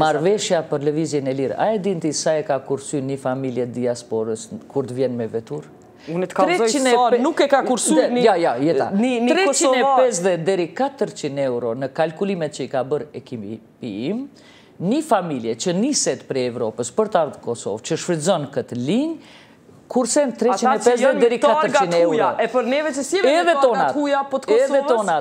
Marveshja për levizjen e lirë, a e dinti sa e ka kursu një familje diasporës kur të vjen me vetur? Unë të kalëzoj sërë, nuk e ka kursu një kosovar. 350 400 euro në kalkulimet që i ka bërë e kimi pijim, një familje që niset prej Evropës për të ardhë Kosovë, që shfridzon këtë linjë, Kursen 350 400 euro. E për neve që si e targat huja, po të Kosovës,